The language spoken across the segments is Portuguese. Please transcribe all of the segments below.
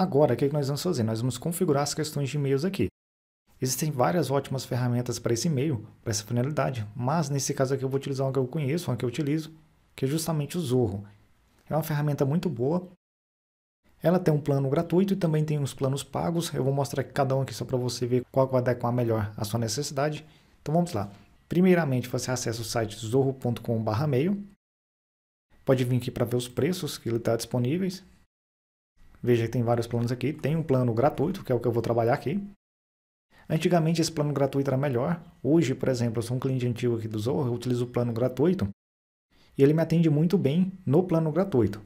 Agora, o é que nós vamos fazer? Nós vamos configurar as questões de e-mails aqui. Existem várias ótimas ferramentas para esse e-mail, para essa finalidade, mas nesse caso aqui eu vou utilizar uma que eu conheço, uma que eu utilizo, que é justamente o Zorro. É uma ferramenta muito boa. Ela tem um plano gratuito e também tem uns planos pagos. Eu vou mostrar cada um aqui só para você ver qual vai adequar melhor a sua necessidade. Então vamos lá. Primeiramente, você acessa o site zorro.com.br. Pode vir aqui para ver os preços que ele está disponíveis. Veja que tem vários planos aqui. Tem um plano gratuito, que é o que eu vou trabalhar aqui. Antigamente esse plano gratuito era melhor. Hoje, por exemplo, eu sou um cliente antigo aqui do Zoho, eu utilizo o plano gratuito e ele me atende muito bem no plano gratuito.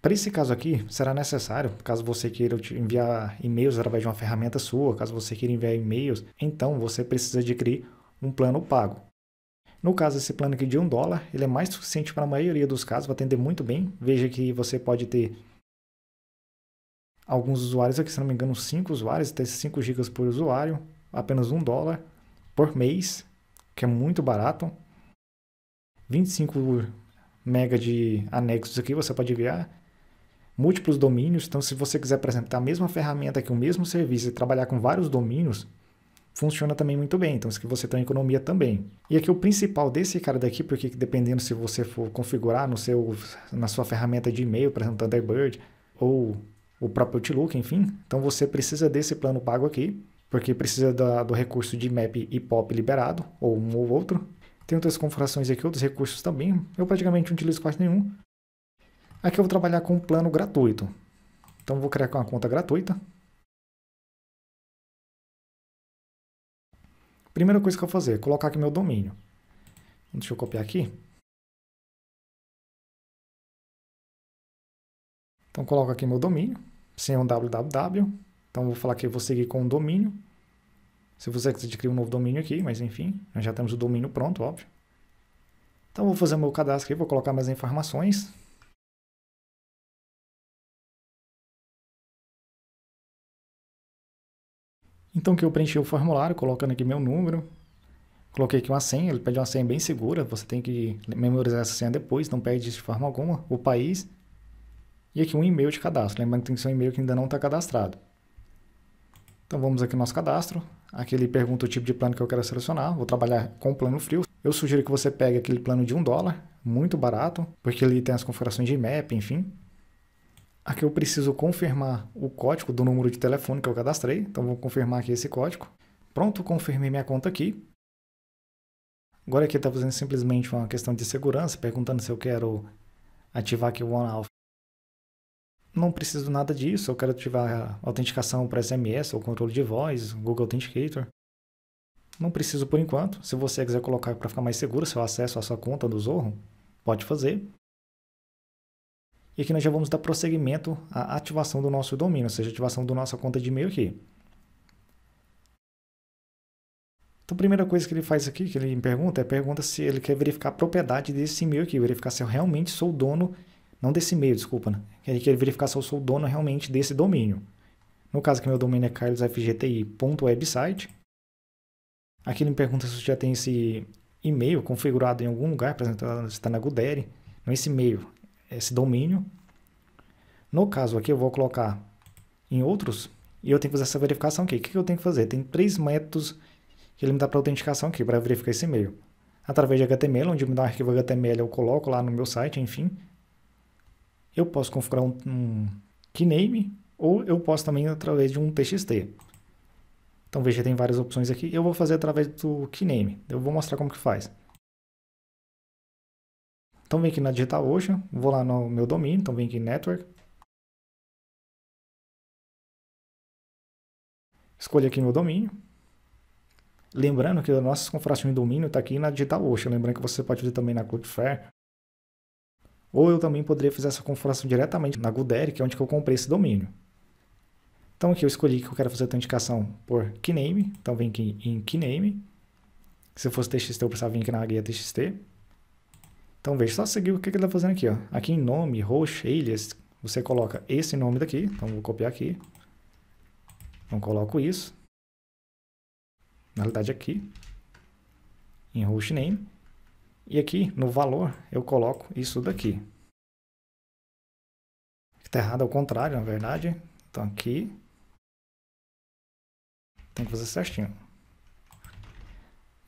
Para esse caso aqui, será necessário, caso você queira enviar e-mails através de uma ferramenta sua, caso você queira enviar e-mails, então você precisa adquirir um plano pago. No caso, esse plano aqui de um dólar, ele é mais suficiente para a maioria dos casos, vai atender muito bem. Veja que você pode ter alguns usuários aqui, se não me engano, 5 usuários, até 5 gigas por usuário, apenas 1 dólar por mês, que é muito barato. 25 mega de anexos aqui você pode enviar, múltiplos domínios, então se você quiser, por exemplo, ter a mesma ferramenta aqui, o mesmo serviço e trabalhar com vários domínios, funciona também muito bem, então isso que você tem economia também. E aqui o principal desse cara daqui, porque dependendo se você for configurar no seu, na sua ferramenta de e-mail, por exemplo, Thunderbird, ou o próprio Outlook, enfim. Então você precisa desse plano pago aqui, porque precisa da, do recurso de map e pop liberado, ou um ou outro. Tem outras configurações aqui, outros recursos também. Eu praticamente não utilizo quase nenhum. Aqui eu vou trabalhar com um plano gratuito. Então vou criar uma conta gratuita. Primeira coisa que eu vou fazer, colocar aqui meu domínio. Deixa eu copiar aqui. Então coloco aqui meu domínio, sem um www. Então vou falar que eu vou seguir com o domínio. Se você quiser criar um novo domínio aqui, mas enfim, nós já temos o domínio pronto, óbvio. Então vou fazer meu cadastro aqui, vou colocar mais informações. Então que eu preenchi o formulário, colocando aqui meu número, coloquei aqui uma senha, ele pede uma senha bem segura, você tem que memorizar essa senha depois, não perde de forma alguma, o país e aqui um e-mail de cadastro. Lembrando que tem que ser um e-mail que ainda não está cadastrado. Então vamos aqui no nosso cadastro. Aqui ele pergunta o tipo de plano que eu quero selecionar. Vou trabalhar com plano frio. Eu sugiro que você pegue aquele plano de 1 dólar, muito barato, porque ele tem as configurações de IMAP, enfim. Aqui eu preciso confirmar o código do número de telefone que eu cadastrei. Então vou confirmar aqui esse código. Pronto, confirmei minha conta aqui. Agora aqui está fazendo simplesmente uma questão de segurança, perguntando se eu quero ativar aqui o OneAlpha não preciso nada disso, eu quero ativar a autenticação para SMS ou controle de voz, Google Authenticator. Não preciso por enquanto. Se você quiser colocar para ficar mais seguro seu acesso à sua conta do Zorro, pode fazer. E aqui nós já vamos dar prosseguimento à ativação do nosso domínio, ou seja, ativação da nossa conta de e-mail aqui. Então, a primeira coisa que ele faz aqui, que ele me pergunta, é pergunta se ele quer verificar a propriedade desse e-mail aqui, verificar se eu realmente sou o dono não desse e-mail, desculpa, né? Ele quer verificar se eu sou o dono realmente desse domínio. No caso que meu domínio é carlosfgti.website. Aqui ele me pergunta se você já tem esse e-mail configurado em algum lugar, por exemplo, está na Guderi. Não é esse e-mail, é esse domínio. No caso aqui eu vou colocar em outros e eu tenho que fazer essa verificação aqui. O que eu tenho que fazer? Tem três métodos que ele me dá para autenticação aqui, para verificar esse e-mail. Através de HTML, onde me dá um arquivo HTML eu coloco lá no meu site, enfim eu posso configurar um, um keyname ou eu posso também através de um txt. Então veja, tem várias opções aqui. Eu vou fazer através do keyname. Eu vou mostrar como que faz. Então vem aqui na digita ocean, vou lá no meu domínio, então vem aqui em network. Escolho aqui meu domínio. Lembrando que a nossa configuração de domínio está aqui na digita ocean. Lembrando que você pode fazer também na Cloudflare ou eu também poderia fazer essa configuração diretamente na Guderi, que é onde que eu comprei esse domínio. Então aqui eu escolhi que eu quero fazer a autenticação por keyname, então vem aqui em keyname. Se eu fosse txt eu precisava vir aqui na guia txt. Então veja, só seguir o que, que ele está fazendo aqui. Ó. Aqui em nome, host, alias, você coloca esse nome daqui, então vou copiar aqui. Então coloco isso. Na realidade aqui, em hostname. E aqui, no valor, eu coloco isso daqui. Está errado ao contrário, na verdade. Então aqui. Tem que fazer certinho.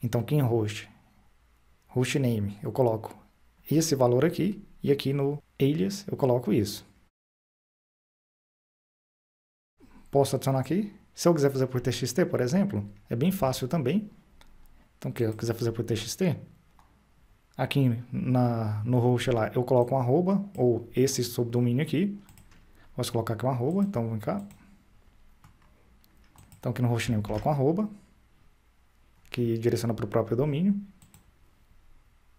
Então aqui em host. Host name, eu coloco esse valor aqui. E aqui no alias, eu coloco isso. Posso adicionar aqui. Se eu quiser fazer por TXT, por exemplo, é bem fácil também. Então, se eu quiser fazer por TXT, Aqui na, no host lá eu coloco um arroba, ou esse subdomínio aqui. Posso colocar aqui um arroba, então vem cá. Então aqui no hostname eu coloco um arroba, que direciona para o próprio domínio.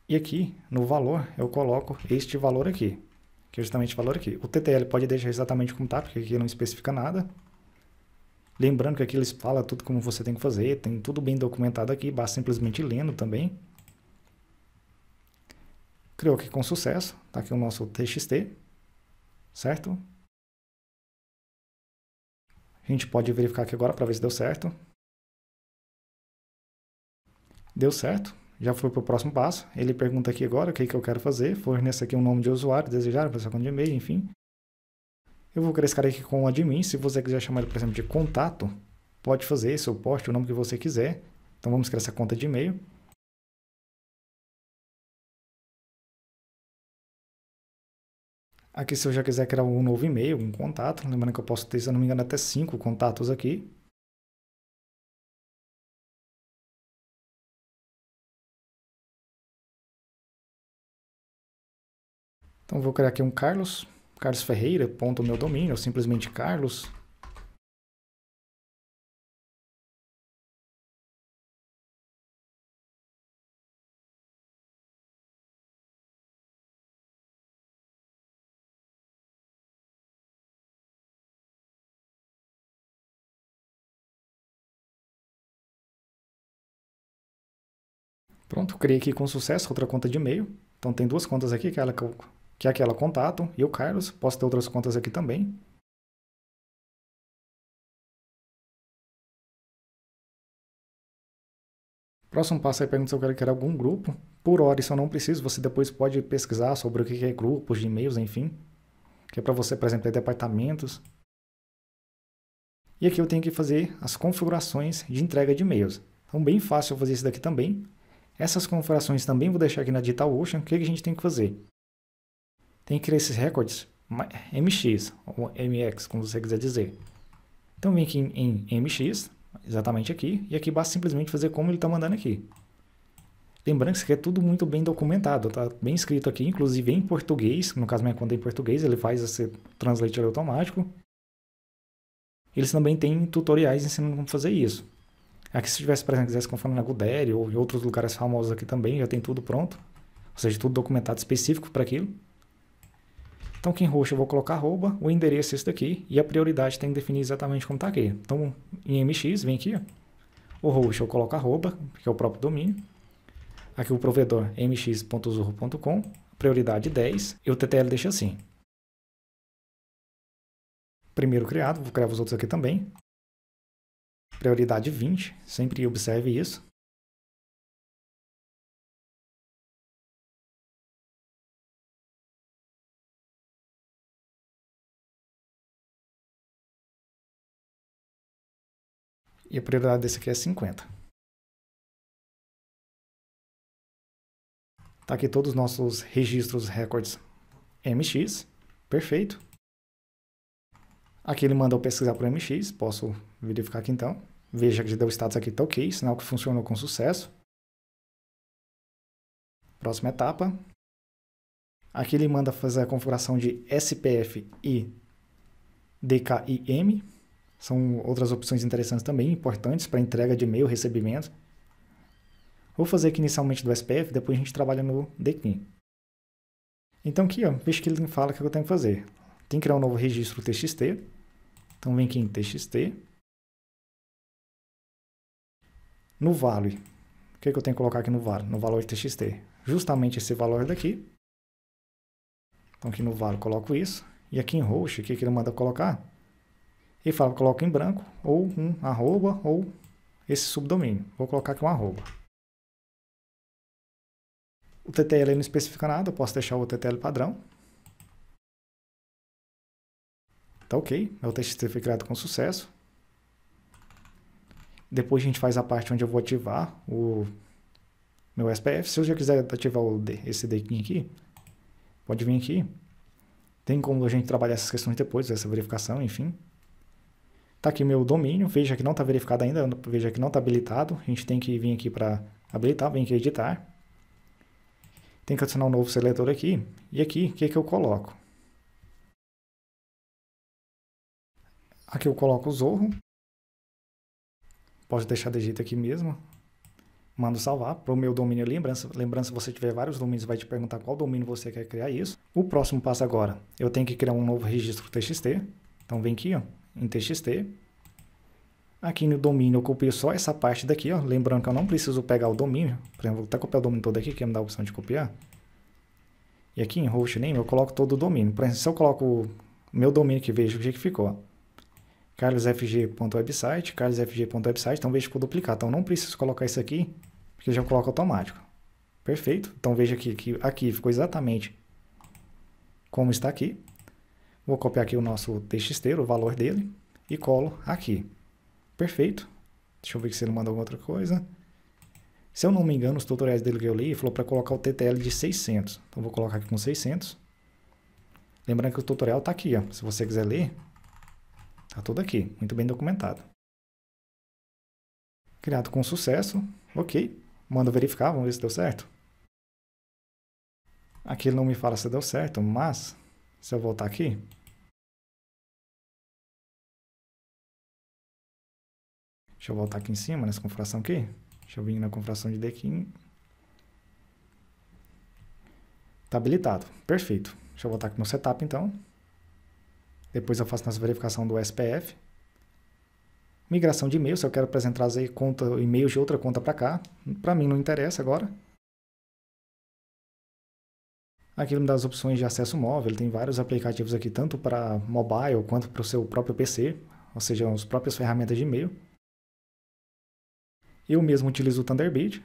E aqui no valor eu coloco este valor aqui, que é justamente o valor aqui. O TTL pode deixar exatamente como está, porque aqui não especifica nada. Lembrando que aqui eles falam tudo como você tem que fazer, tem tudo bem documentado aqui, basta simplesmente lendo também. Criou aqui com sucesso. Está aqui o nosso TXT, certo? A gente pode verificar aqui agora para ver se deu certo. Deu certo. Já foi para o próximo passo. Ele pergunta aqui agora o que, que eu quero fazer. Forneça aqui um nome de usuário, desejar, para conta de e-mail, enfim. Eu vou criar esse cara aqui com o admin. Se você quiser chamar ele, por exemplo, de contato, pode fazer, seu post, o nome que você quiser. Então vamos criar essa conta de e-mail. Aqui, se eu já quiser criar um novo e-mail, um contato, lembrando que eu posso ter, se eu não me engano, até cinco contatos aqui. Então, vou criar aqui um Carlos, Carlos meu domínio, simplesmente Carlos. Pronto, criei aqui com sucesso outra conta de e-mail. Então tem duas contas aqui, que é, que, eu, que é aquela contato e o Carlos. Posso ter outras contas aqui também. Próximo passo aí pergunta se eu quero criar algum grupo. Por hora isso eu não preciso, você depois pode pesquisar sobre o que é grupos de e-mails, enfim. Que é para você, por exemplo, ter departamentos. E aqui eu tenho que fazer as configurações de entrega de e-mails. Então bem fácil fazer isso daqui também. Essas configurações também vou deixar aqui na DigitalOcean. O que a gente tem que fazer? Tem que criar esses recordes MX ou MX, como você quiser dizer. Então vem aqui em, MX, exatamente aqui, e aqui basta simplesmente fazer como ele está mandando aqui. Lembrando que isso aqui é tudo muito bem documentado, está bem escrito aqui, inclusive em português, no caso minha conta é em português, ele faz esse translate automático. Eles também têm tutoriais ensinando como fazer isso. Aqui se tivesse, por exemplo, quisesse conforme na Guderi ou em outros lugares famosos aqui também, já tem tudo pronto. Ou seja, tudo documentado específico para aquilo. Então aqui em roxo eu vou colocar arroba, o endereço é esse daqui e a prioridade tem que definir exatamente como está aqui. Então em MX, vem aqui, ó. o roxo eu coloco arroba, que é o próprio domínio. Aqui o provedor mx.zurro.com, prioridade 10 e o TTL deixa assim. Primeiro criado, vou criar os outros aqui também prioridade 20, sempre observe isso. E a prioridade desse aqui é 50. Tá aqui todos os nossos registros records MX, perfeito. Aqui ele manda eu pesquisar o MX, posso verificar aqui então. Veja que já deu status aqui, tá ok, sinal que funcionou com sucesso. Próxima etapa. Aqui ele manda fazer a configuração de SPF e DKIM. São outras opções interessantes também, importantes para entrega de e-mail, recebimento. Vou fazer aqui inicialmente do SPF, depois a gente trabalha no DKIM. Então aqui, ó, veja que ele fala o que eu tenho que fazer. Tem que criar um novo registro TXT. Então vem aqui em TXT. no vale. O que, é que eu tenho que colocar aqui no vale? No valor de TXT. Justamente esse valor daqui. Então aqui no vale coloco isso. E aqui em roxo, o que, é que ele manda colocar? Ele fala, coloca em branco, ou um arroba, ou esse subdomínio. Vou colocar aqui um arroba. O TTL não especifica nada, eu posso deixar o TTL padrão. Tá ok, meu TXT foi criado com sucesso. Depois a gente faz a parte onde eu vou ativar o meu SPF. Se eu já quiser ativar o D, esse daqui, aqui, pode vir aqui. Tem como a gente trabalhar essas questões depois, essa verificação, enfim. Tá aqui meu domínio, veja que não está verificado ainda, veja que não está habilitado. A gente tem que vir aqui para habilitar, vem aqui editar. Tem que adicionar um novo seletor aqui. E aqui, o que, é que eu coloco? Aqui eu coloco o Zorro. Posso deixar de jeito aqui mesmo. Mando salvar para o meu domínio lembrança. Lembrança, se você tiver vários domínios, vai te perguntar qual domínio você quer criar isso. O próximo passo agora, eu tenho que criar um novo registro TXT. Então vem aqui, ó, em TXT. Aqui no domínio eu copio só essa parte daqui, ó. Lembrando que eu não preciso pegar o domínio. Por exemplo, vou até tá copiar o domínio todo aqui, que me dá a opção de copiar. E aqui em hostname eu coloco todo o domínio. Por exemplo, se eu coloco o meu domínio que veja o que ficou carlosfg.website, carlosfg.website, então veja que eu duplicar. Então não preciso colocar isso aqui, porque já coloca automático. Perfeito. Então veja que, que aqui ficou exatamente como está aqui. Vou copiar aqui o nosso txt, o valor dele, e colo aqui. Perfeito. Deixa eu ver se ele mandou alguma outra coisa. Se eu não me engano, os tutoriais dele que eu li, falou para colocar o TTL de 600. Então vou colocar aqui com 600. Lembrando que o tutorial está aqui, ó. Se você quiser ler, Está tudo aqui, muito bem documentado. Criado com sucesso, ok. Manda verificar, vamos ver se deu certo. Aqui ele não me fala se deu certo, mas se eu voltar aqui, Deixa eu voltar aqui em cima, nessa configuração aqui. Deixa eu vir na configuração de Dekin. Tá habilitado. Perfeito. Deixa eu voltar aqui no setup, então. Depois eu faço nessa verificação do SPF. Migração de e-mail, se eu quero trazer conta, e-mail de outra conta para cá. Para mim não interessa agora. Aqui uma das opções de acesso móvel, tem vários aplicativos aqui, tanto para mobile quanto para o seu próprio PC, ou seja, as próprias ferramentas de e-mail. Eu mesmo utilizo o Thunderbird.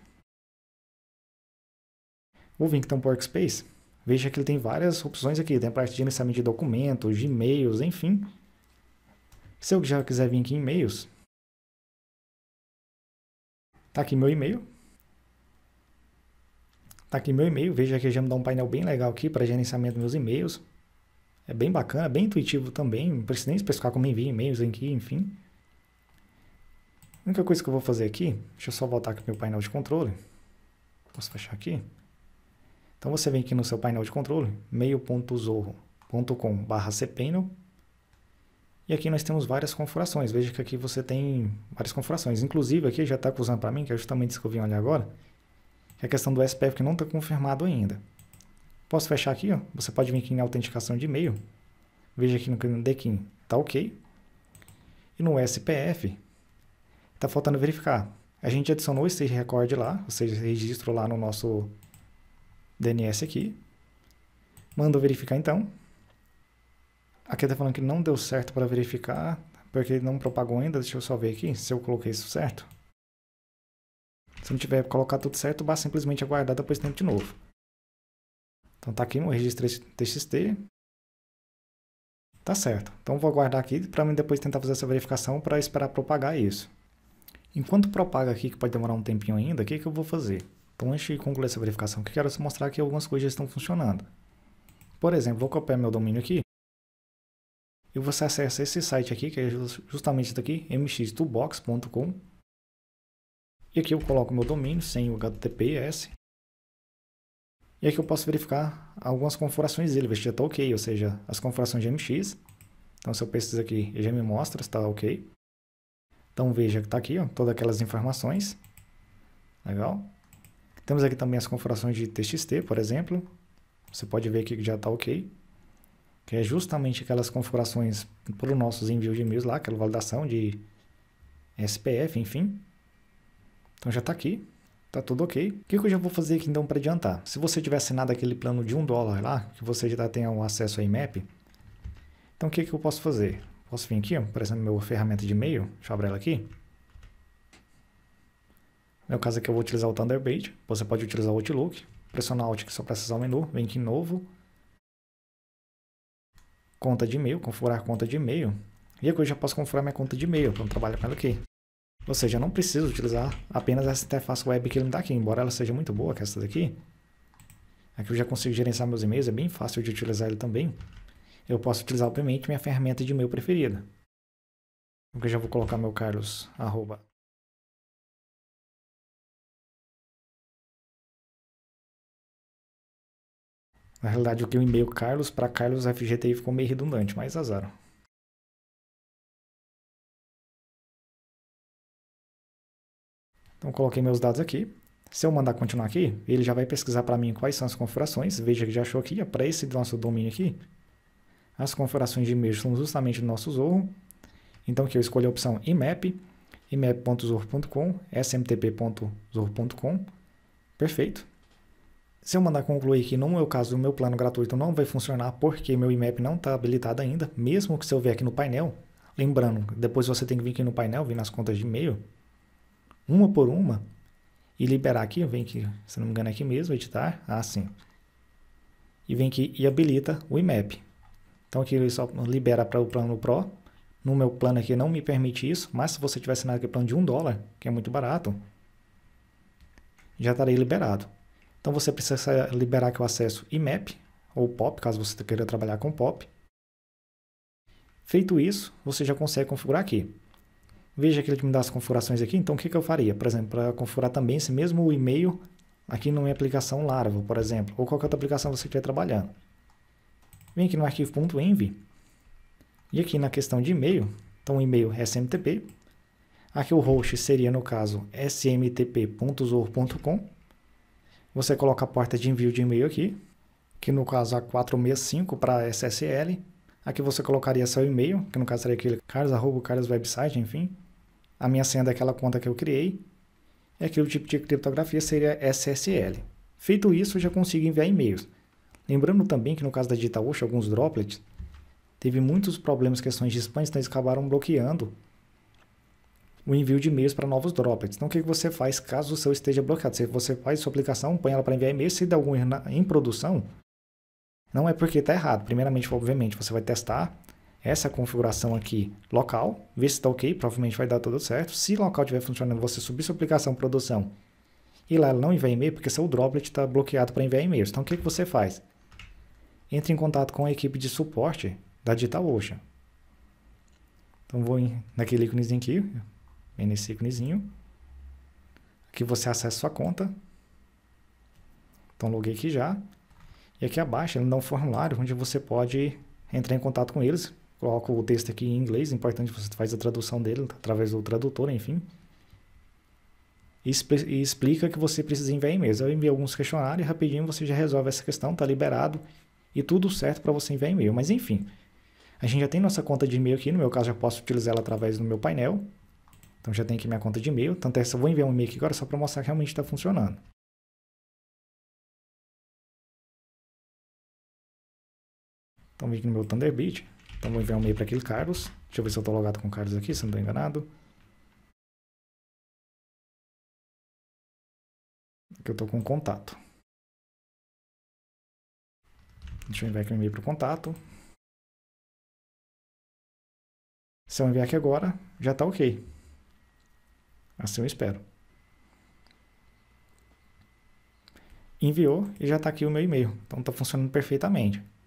Vou vir então para o Workspace. Veja que ele tem várias opções aqui. Tem a parte de gerenciamento de documentos, de e-mails, enfim. Se eu já quiser vir aqui em e-mails, tá aqui meu e-mail. Tá aqui meu e-mail. Veja que já me dá um painel bem legal aqui para gerenciamento dos meus e-mails. É bem bacana, bem intuitivo também. Não precisa nem especificar como enviar e-mails aqui, enfim. A única coisa que eu vou fazer aqui, deixa eu só voltar aqui pro meu painel de controle. Posso fechar aqui? Então você vem aqui no seu painel de controle, meio.zorro.com/cpanel. E aqui nós temos várias configurações. Veja que aqui você tem várias configurações. Inclusive aqui já está acusando para mim, que é justamente isso que eu vim olhar agora, que é a questão do SPF que não está confirmado ainda. Posso fechar aqui, ó. Você pode vir aqui em autenticação de e-mail. Veja aqui no Dequim, tá ok. E no SPF, está faltando verificar. A gente adicionou esse recorde lá, ou seja, registro lá no nosso DNS aqui. Mando verificar então. Aqui está falando que não deu certo para verificar, porque ele não propagou ainda. Deixa eu só ver aqui se eu coloquei isso certo. Se não tiver colocar tudo certo, basta simplesmente aguardar depois tempo de novo. Então tá aqui meu registro TXT. Tá certo. Então vou aguardar aqui para mim depois tentar fazer essa verificação para esperar propagar isso. Enquanto propaga aqui, que pode demorar um tempinho ainda, o que, que eu vou fazer? Então, antes de concluir essa verificação, que quero mostrar que algumas coisas já estão funcionando. Por exemplo, vou copiar meu domínio aqui. E você acessa esse site aqui, que é justamente daqui, mxtoolbox.com. E aqui eu coloco meu domínio sem o HTTPS. E aqui eu posso verificar algumas configurações dele, ver se já está ok, ou seja, as configurações de MX. Então se eu pesquisar aqui, ele já me mostra se está ok. Então veja que está aqui, ó, todas aquelas informações. Legal. Temos aqui também as configurações de TXT, por exemplo. Você pode ver aqui que já está ok. Que é justamente aquelas configurações para os nossos envios de e-mails lá, aquela validação de SPF, enfim. Então já está aqui, está tudo ok. O que eu já vou fazer aqui então para adiantar? Se você tiver assinado aquele plano de um dólar lá, que você já tem um acesso a IMAP, então o que, que eu posso fazer? Posso vir aqui, por exemplo minha ferramenta de e-mail, deixa eu abrir ela aqui meu né, caso aqui eu vou utilizar o Thunderbird, você pode utilizar o Outlook, pressionar Alt aqui só para acessar o menu, vem aqui em novo, conta de e-mail, configurar conta de e-mail, e aqui eu já posso configurar minha conta de e-mail, então trabalho com ela aqui. Ou seja, eu não preciso utilizar apenas essa interface web que ele me dá aqui, embora ela seja muito boa, que é essa daqui. Aqui eu já consigo gerenciar meus e-mails, é bem fácil de utilizar ele também. Eu posso utilizar, obviamente, minha ferramenta de e-mail preferida. Eu já vou colocar meu carlos, arroba, Na realidade, eu criei um e-mail Carlos para Carlos FGTI ficou meio redundante, mas azar. Então, coloquei meus dados aqui. Se eu mandar continuar aqui, ele já vai pesquisar para mim quais são as configurações. Veja que já achou aqui, para esse nosso domínio aqui, as configurações de e-mail são justamente do nosso Zorro. Então, aqui eu escolho a opção IMAP, imap.zorro.com, smtp.zorro.com. Perfeito. Se eu mandar concluir que no meu é caso o meu plano gratuito não vai funcionar porque meu IMAP não está habilitado ainda, mesmo que se eu vier aqui no painel, lembrando, depois você tem que vir aqui no painel, vir nas contas de e-mail, uma por uma, e liberar aqui, vem aqui, se não me engano é aqui mesmo, editar, ah sim, e vem aqui e habilita o IMAP. Então aqui ele só libera para o plano Pro, no meu plano aqui não me permite isso, mas se você tiver assinado aqui plano de um dólar, que é muito barato, já estaria tá liberado. Então você precisa liberar aqui o acesso IMAP ou POP, caso você queira trabalhar com POP. Feito isso, você já consegue configurar aqui. Veja que ele me dá as configurações aqui, então o que, que eu faria? Por exemplo, para configurar também esse mesmo e-mail aqui na minha aplicação Laravel, por exemplo, ou qualquer outra aplicação que você estiver trabalhando. Vem aqui no arquivo.env e aqui na questão de e-mail, então o e-mail é SMTP, aqui o host seria no caso smtp.zor.com você coloca a porta de envio de e-mail aqui, que no caso é 465 para SSL. Aqui você colocaria seu e-mail, que no caso seria aquele carlos website, enfim. A minha senha daquela conta que eu criei. E aqui o tipo de criptografia seria SSL. Feito isso, eu já consigo enviar e-mails. Lembrando também que no caso da DigitalOcean, alguns droplets, teve muitos problemas, questões de spam, então eles acabaram bloqueando o envio de e-mails para novos droplets. Então, o que você faz caso o seu esteja bloqueado? Se você faz sua aplicação, põe ela para enviar e-mail, se der algum erro em produção, não é porque está errado. Primeiramente, obviamente, você vai testar essa configuração aqui local, ver se está ok, provavelmente vai dar tudo certo. Se local estiver funcionando, você subir sua aplicação produção e lá ela não envia e-mail, porque seu droplet está bloqueado para enviar e-mails. Então, o que, que você faz? Entre em contato com a equipe de suporte da DigitalOcean. Então, vou em, naquele íconezinho aqui, nesse íconezinho. Aqui você acessa sua conta. Então, loguei aqui já. E aqui abaixo ele dá um formulário onde você pode entrar em contato com eles. Coloca o texto aqui em inglês, importante você faz a tradução dele através do tradutor, enfim. E, explica que você precisa enviar e-mails. Eu enviei alguns questionários e rapidinho você já resolve essa questão, tá liberado e tudo certo para você enviar e-mail. Mas enfim, a gente já tem nossa conta de e-mail aqui, no meu caso já posso utilizar ela através do meu painel. Então já tenho aqui minha conta de e-mail. Tanto é que eu vou enviar um e-mail aqui agora só para mostrar que realmente está funcionando. Então vim aqui no meu Thunderbird. Então vou enviar um e-mail para aquele Carlos. Deixa eu ver se eu estou logado com o Carlos aqui, se não estou enganado. Aqui eu estou com contato. Deixa eu enviar aqui um e-mail para o contato. Se eu enviar aqui agora, já está ok. Assim eu espero. Enviou e já está aqui o meu e-mail. Então está funcionando perfeitamente.